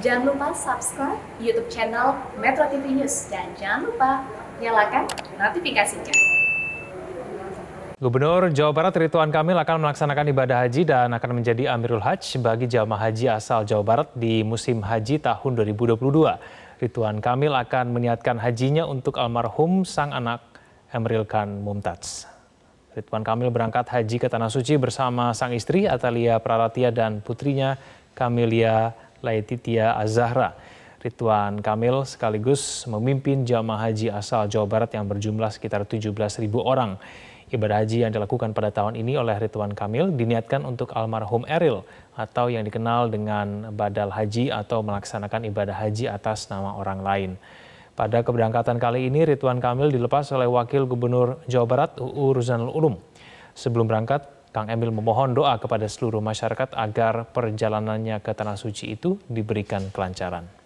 Jangan lupa subscribe YouTube channel Metro TV News dan jangan lupa nyalakan notifikasinya. Gubernur Jawa Barat Rituan Kamil akan melaksanakan ibadah haji dan akan menjadi Amirul Hajj bagi jamaah haji asal Jawa Barat di musim haji tahun 2022. Rituan Kamil akan meniatkan hajinya untuk almarhum sang anak Emril Khan Mumtaz. Ridwan Kamil berangkat haji ke Tanah Suci bersama sang istri Atalia Praratia dan putrinya Kamilia Laetitia Azahra. Rituan Kamil sekaligus memimpin jamaah haji asal Jawa Barat yang berjumlah sekitar 17.000 orang. Ibadah haji yang dilakukan pada tahun ini oleh Rituan Kamil diniatkan untuk almarhum Eril atau yang dikenal dengan badal haji atau melaksanakan ibadah haji atas nama orang lain. Pada keberangkatan kali ini Rituan Kamil dilepas oleh Wakil Gubernur Jawa Barat UU Ruzanul Ulum. Sebelum berangkat, Kang Emil memohon doa kepada seluruh masyarakat agar perjalanannya ke Tanah Suci itu diberikan kelancaran.